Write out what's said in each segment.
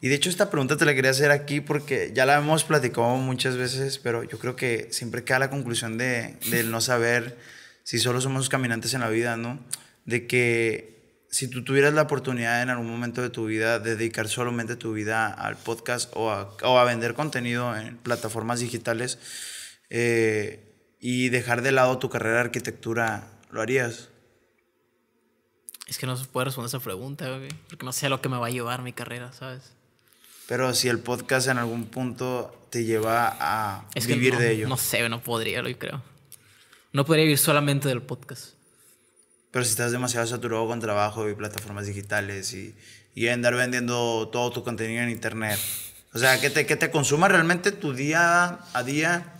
Y de hecho esta pregunta te la quería hacer aquí porque ya la hemos platicado muchas veces, pero yo creo que siempre queda la conclusión de, del no saber si solo somos caminantes en la vida, ¿no? De que si tú tuvieras la oportunidad en algún momento de tu vida de dedicar solamente tu vida al podcast o a, vender contenido en plataformas digitales eh, y dejar de lado tu carrera de arquitectura, ¿lo harías? Es que no se puede responder esa pregunta, porque no sé lo que me va a llevar mi carrera, ¿sabes? Pero si el podcast en algún punto te lleva a vivir de ello. No sé, no podría, lo creo. No podría vivir solamente del podcast. Pero si estás demasiado saturado con trabajo y plataformas digitales y, andar vendiendo todo tu contenido en internet. O sea, que te, que te consuma realmente tu día a día.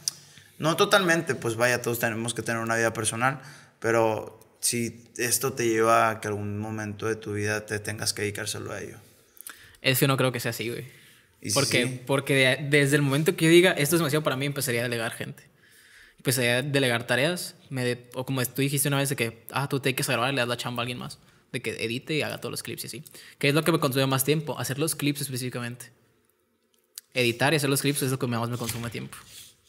No totalmente, pues vaya, todos tenemos que tener una vida personal, pero si esto te lleva a que algún momento de tu vida te tengas que dedicárselo a ello. Es que no creo que sea así, güey. Porque, porque desde el momento que yo diga, esto es demasiado para mí, empezaría a delegar gente. Empezaría a delegar tareas. Me o como tú dijiste una vez de que, ah, tú te que grabar y le das la chamba a alguien más. De que edite y haga todos los clips y así. Que es lo que me consume más tiempo, hacer los clips específicamente. Editar y hacer los clips es lo que más me consume tiempo.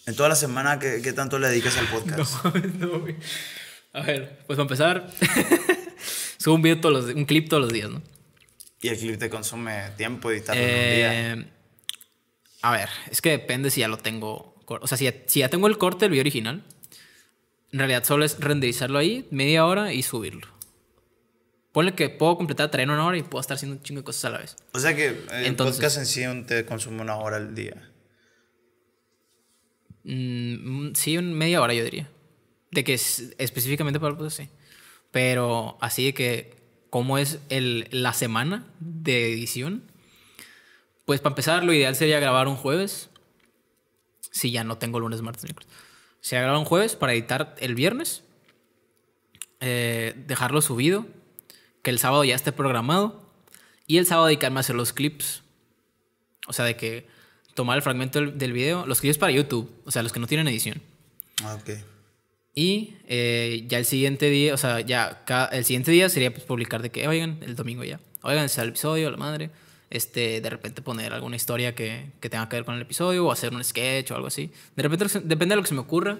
¿En toda la semana qué, tanto le dedicas al podcast? No, güey. A ver, pues para empezar, subo un, todos un clip todos los días, ¿no? ¿Y el clip te consume tiempo editarlo en un día? Eh, a ver, es que depende si ya lo tengo. O sea, si ya, tengo el corte el video original, en realidad solo es renderizarlo ahí media hora y subirlo. Pone que puedo completar traer en una hora y puedo estar haciendo un chingo de cosas a la vez. O sea que eh, el Entonces, podcast en sí te consume una hora al día. Mm, mm, sí, media hora yo diría. De que es, específicamente para el podcast, Pero así de que cómo es el, la semana de edición. Pues para empezar, lo ideal sería grabar un jueves. Si ya no tengo lunes, martes, miércoles. Si un jueves para editar el viernes. Eh, dejarlo subido. Que el sábado ya esté programado. Y el sábado dedicarme a hacer los clips. O sea, de que tomar el fragmento del, video. Los clips para YouTube. O sea, los que no tienen edición. Ah, ok. Y eh, ya el siguiente día, o sea, ya el siguiente día sería pues, publicar de que, oigan, el domingo ya, oigan, está el episodio, la madre. Este, de repente poner alguna historia que, tenga que ver con el episodio o hacer un sketch o algo así. De repente, depende de lo que se me ocurra.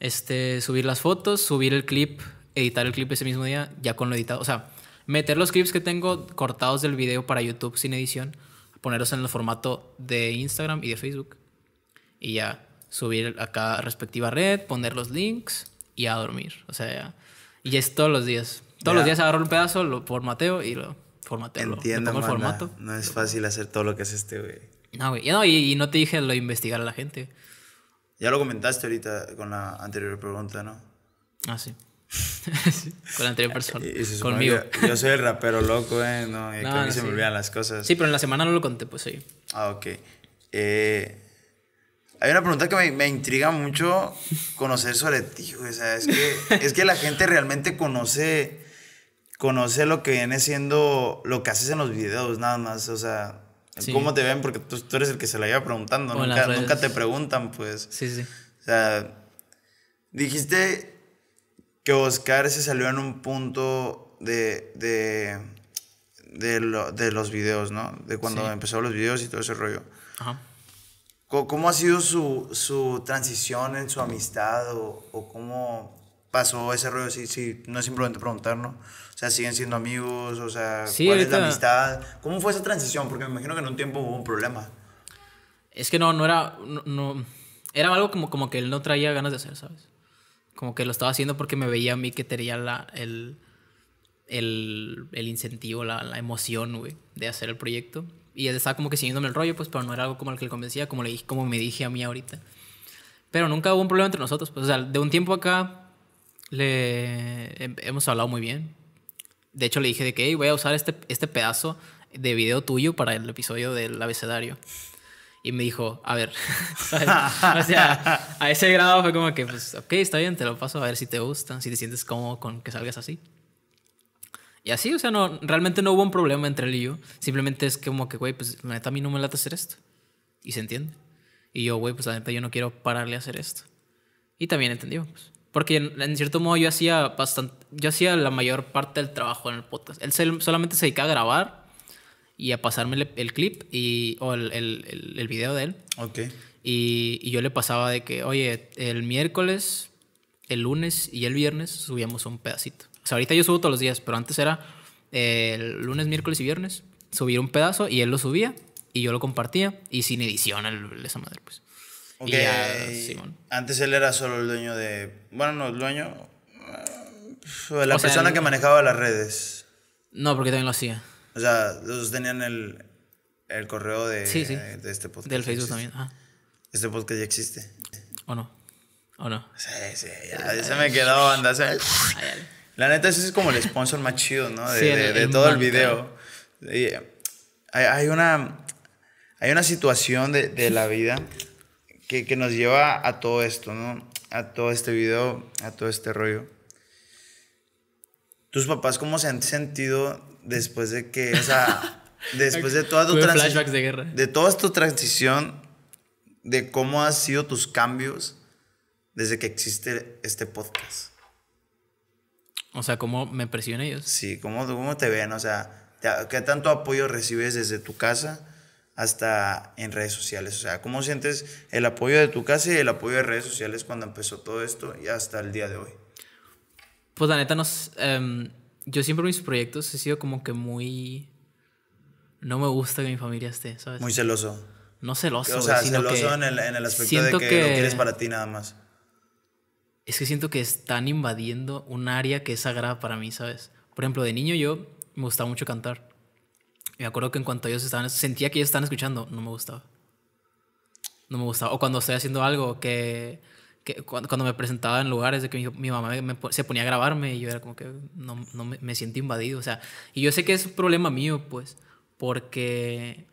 Este, subir las fotos, subir el clip, editar el clip ese mismo día, ya con lo editado. O sea, meter los clips que tengo cortados del video para YouTube sin edición, ponerlos en el formato de Instagram y de Facebook. Y ya, subir a cada respectiva red, poner los links y a dormir. O sea, y es todos los días. Todos los días agarro un pedazo, lo formateo y lo formateo. Entiendo, lo, formato. No es fácil hacer todo lo que es este güey. No, güey. y, no te dije lo de investigar a la gente. Ya lo comentaste ahorita con la anterior pregunta, ¿no? Ah, sí. con la anterior persona. Conmigo. Yo, soy el rapero loco, ¿eh? No, no, mí se me olvidan las cosas. Sí, pero en la semana no lo conté, pues sí. Ah, ok. Eh, hay una pregunta que me, me intriga mucho conocer sobre ti, O sea, es que, es que la gente realmente conoce, conoce lo que viene siendo lo que haces en los videos, nada más. O sea, cómo te ven, porque tú, eres el que se la lleva preguntando. nunca, te preguntan, pues. Sí, sí. O sea, dijiste que Oscar se salió en un punto de, de, de, de los videos, ¿no? De cuando empezó los videos y todo ese rollo. Ajá. ¿Cómo ha sido su, su transición en su amistad o, cómo pasó ese rollo? Si, si, no es simplemente preguntar, ¿no? O sea, ¿siguen siendo amigos? O sea, ¿cuál es la amistad? ¿Cómo fue esa transición? Porque me imagino que en un tiempo hubo un problema. Es que no, no era... No, era algo como, como que él no traía ganas de hacer, ¿sabes? Como que lo estaba haciendo porque me veía a mí que tenía la, el, el, el incentivo, la, la emoción, güey, de hacer el proyecto y él estaba como que siguiéndome el rollo, pues, pero no era algo como el que le convencía, como, le como me dije a mí ahorita. Pero nunca hubo un problema entre nosotros, pues, o sea, de un tiempo acá le em, hemos hablado muy bien. De hecho, le dije de que voy a usar este, este pedazo de video tuyo para el episodio del abecedario. Y me dijo, a ver, o sea, a ese grado fue como que, pues, ok, está bien, te lo paso, a ver si te gusta, si te sientes como con que salgas así. Y así, o sea, no, realmente no hubo un problema entre él y yo. Simplemente es como que, güey, pues la neta a mí no me late hacer esto. Y se entiende. Y yo, güey, pues la neta yo no quiero pararle a hacer esto. Y también entendió, pues. Porque en, cierto modo yo hacía bastante, yo hacía la mayor parte del trabajo en el podcast. Él se, solamente se dedicaba a grabar y a pasarme el, clip y, o el, el, video de él. Ok. Y, y yo le pasaba de que, oye, el miércoles, el lunes y el viernes subíamos un pedacito. O sea, ahorita yo subo todos los días, pero antes era el eh, lunes, miércoles y viernes. Subir un pedazo y él lo subía y yo lo compartía y sin edición de esa madre, pues. Ok. Antes él era solo el dueño de. Bueno, no, el dueño. Eh, la persona que manejaba las redes. No, porque también lo hacía. O sea, los tenían el, el correo de, este podcast. Del Facebook también. Ajá. Este podcast ya existe. ¿O no? ¿O no? Sí, sí, ya, se me quedó, anda. Se... La neta, ese es como el sponsor más chido, ¿no? De, todo el video. Eh, hay, una, hay una situación de, la vida que, nos lleva a todo esto, ¿no? A todo este video, a todo este rollo. ¿Tus papás cómo se han sentido después de que, esa... después de toda tu transición... de De toda tu transición, de cómo han sido tus cambios desde que existe este podcast? O sea, cómo me presionan ellos. Sí, cómo, cómo te ven, o sea, qué tanto apoyo recibes desde tu casa hasta en redes sociales. O sea, ¿cómo sientes el apoyo de tu casa y el apoyo de redes sociales cuando empezó todo esto y hasta el día de hoy? Pues la neta, em, yo siempre mis proyectos he sido como que muy... No me gusta que mi familia esté, ¿sabes? Muy celoso. No celoso. O sea, celoso en, el, en, el, aspecto de que, lo quieres para ti nada más es que siento que están invadiendo un área que es sagrada para mí, ¿sabes? Por ejemplo, de niño yo me gustaba mucho cantar. Me acuerdo que en cuanto ellos estaban, sentía que ellos estaban escuchando, no me gustaba. No me gustaba. O cuando estoy haciendo algo que, cuando, me presentaba en lugares de que mi, mamá se ponía a grabarme y yo era como que no, me, me, siento invadido. O sea, y yo sé que es un problema mío, pues, porque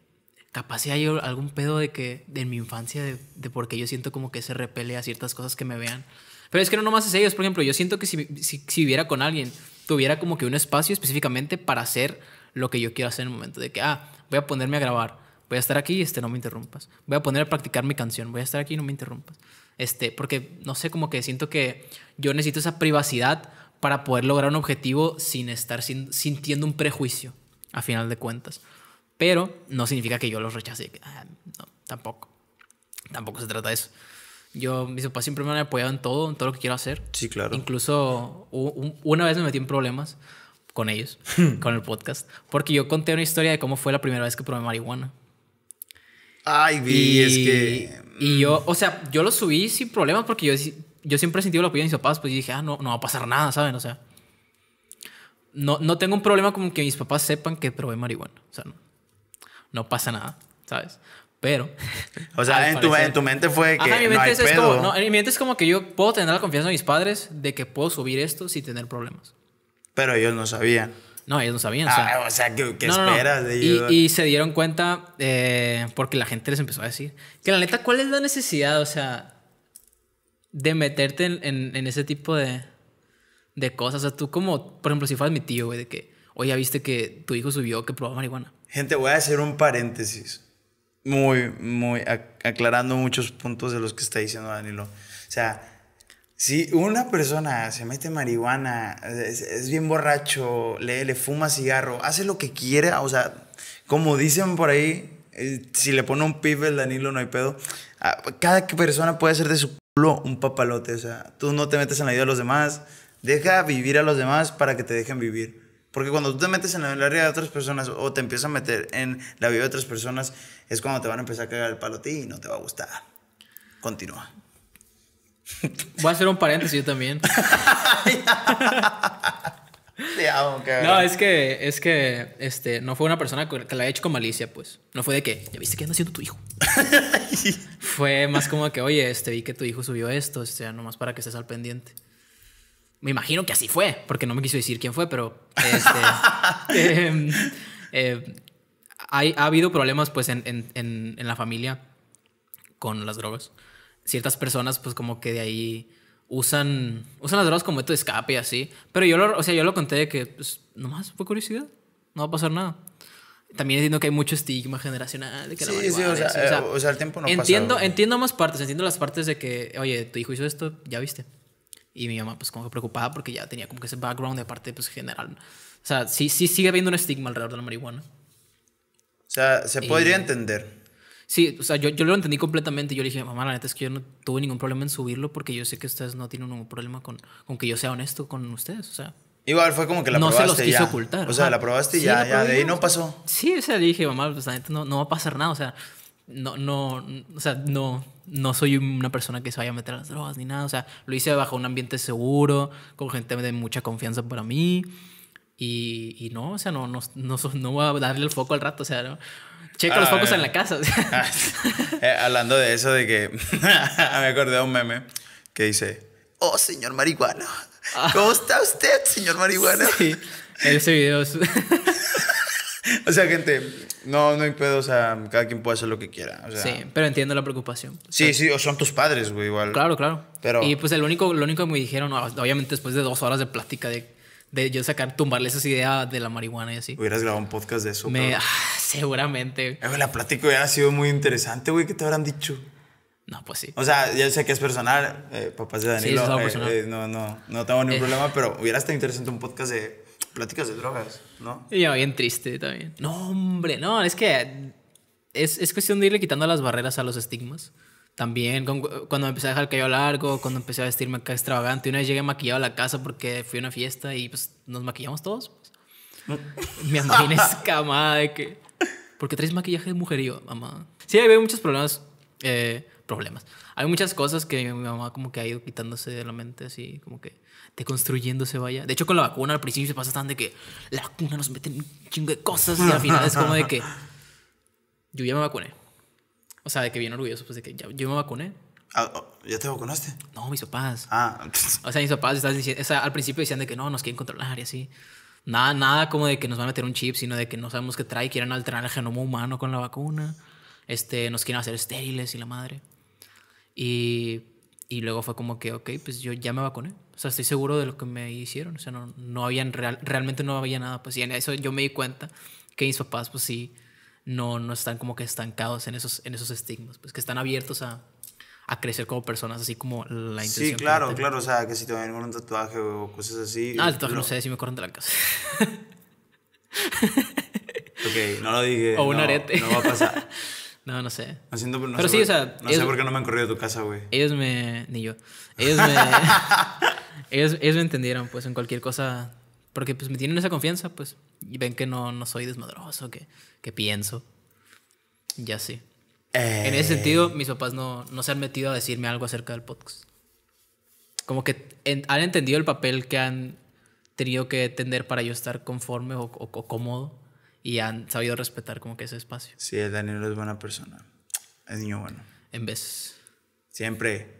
capaz si hay algún pedo de que, de mi infancia, de, de porque yo siento como que se repele a ciertas cosas que me vean. Pero es que no nomás es ellos, por ejemplo, yo siento que si, si, viviera con alguien, tuviera como que un espacio específicamente para hacer lo que yo quiero hacer en el momento de que, ah, voy a ponerme a grabar, voy a estar aquí, este, no me interrumpas, voy a poner a practicar mi canción, voy a estar aquí, no me interrumpas. Este, porque no sé, como que siento que yo necesito esa privacidad para poder lograr un objetivo sin estar sin, sintiendo un prejuicio, a final de cuentas. Pero no significa que yo los rechace, ah, no, tampoco. Tampoco se trata de eso. Yo, mis papás siempre me han apoyado en todo, en todo lo que quiero hacer. Sí, claro. Incluso una vez me metí en problemas con ellos, con el podcast, porque yo conté una historia de cómo fue la primera vez que probé marihuana. Ay, vi, es que. Y mm. yo, o sea, yo lo subí sin problemas porque yo, yo siempre he sentido el apoyo de mis papás, pues dije, ah, no, no va a pasar nada, ¿saben? O sea, no, no tengo un problema Como que mis papás sepan que probé marihuana. O sea, no, no pasa nada, ¿sabes? Pero. O sea, en, tu, mente fue que. no es, en mi mente es como que yo puedo tener la confianza de mis padres de que puedo subir esto sin tener problemas. Pero ellos no sabían. No, ellos no sabían. o sea, ah, ¿qué, esperas de ellos? Y, se dieron cuenta eh, porque la gente les empezó a decir que la neta, ¿cuál es la necesidad? O sea, de meterte en, ese tipo de, cosas. O sea, tú como, por ejemplo, si fueras mi tío, güey, de que, ya viste que tu hijo subió que probaba marihuana. Gente, voy a hacer un paréntesis muy, muy, aclarando muchos puntos de los que está diciendo Danilo. O sea, si una persona se mete marihuana, es, bien borracho, le, le, fuma cigarro, hace lo que quiera, o sea, como dicen por ahí, si le pone un pibe el Danilo no hay pedo. Ah, cada persona puede hacer de su culo un papalote, o sea, tú no te metes en la vida de los demás, deja vivir a los demás para que te dejen vivir. Porque cuando tú te metes en la vida de otras personas o te empiezas a meter en la vida de otras personas, es cuando te van a empezar a cagar el palo a ti y no te va a gustar. Continúa. Voy a hacer un paréntesis yo también. No, es que, es que este, no fue una persona que la he hecho con malicia, pues. No fue de que, ya viste que anda haciendo tu hijo. fue más como que, oye, este, vi que tu hijo subió esto, o este, sea, nomás para que estés al pendiente me imagino que así fue, porque no me quiso decir quién fue, pero este, em, em, hay, ha habido problemas pues en, la familia con las drogas. Ciertas personas pues como que de ahí usan, usan las drogas como método de escape y así. Pero yo lo, o sea, yo lo conté de que pues, nomás fue curiosidad, no va a pasar nada. También entiendo que hay mucho estigma generacional. sí, sí, o sea, eh, o, sea, el tiempo no entiendo, Entiendo más partes, entiendo las partes de que, oye, tu hijo hizo esto, ya viste. Y mi mamá, pues, como que preocupada porque ya tenía como que ese background de parte, pues, general. O sea, sí, sí sigue habiendo un estigma alrededor de la marihuana. O sea, se eh, podría entender. Sí, o sea, yo, yo lo entendí completamente. Yo le dije, mamá, la neta es que yo no tuve ningún problema en subirlo porque yo sé que ustedes no tienen ningún problema con, con que yo sea honesto con ustedes. O sea, Igual fue como que la no probaste. se los quiso ya. ocultar. O sea, la probaste y ya, de ahí no pasó. Sí, o sea, dije, mamá, pues la neta no, no va a pasar nada. O sea, no, no, o sea, no, no soy una persona que se vaya a meter a las drogas ni nada. O sea, lo hice bajo un ambiente seguro, con gente de mucha confianza para mí. Y, y no, o sea, no, no, no, no, voy a darle el foco al rato. O sea, checa los ah, focos en la eh, casa. Ah, eh, hablando de eso, de que me acordé de un meme que dice, oh, señor marihuana, ah. ¿cómo está usted, señor marihuana? Sí, ese video es... o sea, gente, no, no hay pedo, o sea, cada quien puede hacer lo que quiera. sí, pero entiendo la preocupación. Sí, sí, o son tus padres, güey, igual. Claro, claro. Y pues el único, lo único que me dijeron, ah, obviamente después de dos horas de plática de, de yo sacar, tumbarles esa idea de la marihuana y así. Hubieras grabado un podcast de eso. Me, ah, seguramente. Eh, la plática hubiera sido muy interesante, güey, ¿qué te habrán dicho? No, pues sí. O sea, ya sé que es personal, eh, papás de Danilo. Eh, no, no, no tengo ningún problema, pero hubiera estado interesante un podcast de Pláticas de drogas, ¿no? Y yo, bien triste también. No, hombre, no, es que es, es cuestión de irle quitando las barreras a los estigmas. También, cuando empecé a dejar el cabello largo, cuando empecé a vestirme extravagante, una vez llegué maquillado a la casa porque fui a una fiesta y pues nos maquillamos todos. Pues. Me Mi mamá es escamada de que. Porque traes maquillaje de mujerío, mamá. Sí, hay muchos problemas eh, problemas. Hay muchas cosas que mi mamá como que ha ido quitándose de la mente, así como que deconstruyéndose vaya. De hecho, con la vacuna al principio se pasa tan de que la vacuna nos mete un chingo de cosas y al final es como de que yo ya me vacuné. O sea, de que bien orgulloso, pues de que ya, yo me vacuné. Ah, oh, ¿Ya te vacunaste? No, mis papás. Ah. O sea, mis papás diciendo, al principio decían de que no, nos quieren controlar y así. Nada, nada como de que nos van a meter un chip, sino de que no sabemos qué trae, quieren alterar el genoma humano con la vacuna. Este, nos quieren hacer estériles y la madre. Y, y luego fue como que, ok, pues yo ya me vacuné. O sea, estoy seguro de lo que me hicieron. O sea, no, no habían real, realmente no había nada. Pues y en eso yo me di cuenta que mis papás, pues sí, no, no están como que estancados en esos, en esos estigmas. Pues que están abiertos a, a crecer como personas, así como la intención. Sí, claro, claro, o sea, que si te ven un tatuaje o cosas así. Ah, el tatuaje no, sé si me corren de la casa. ok, no lo dije. O un arete. No va a pasar. No, no sé. No sé por, qué no me han corrido de tu casa, güey. Ellos me. Ni yo. Ellos me. ellos, me entendieron, pues, en cualquier cosa. Porque, pues, me tienen esa confianza, pues. Y ven que no, no soy desmadroso, que, que pienso. Ya sí. En ese sentido, eh. mis papás no, no se han metido a decirme algo acerca del podcast. Como que han entendido el papel que han tenido que tener para yo estar conforme o, o cómodo y han sabido respetar como que ese espacio. Sí, el es buena persona. Es niño bueno. En veces. Siempre.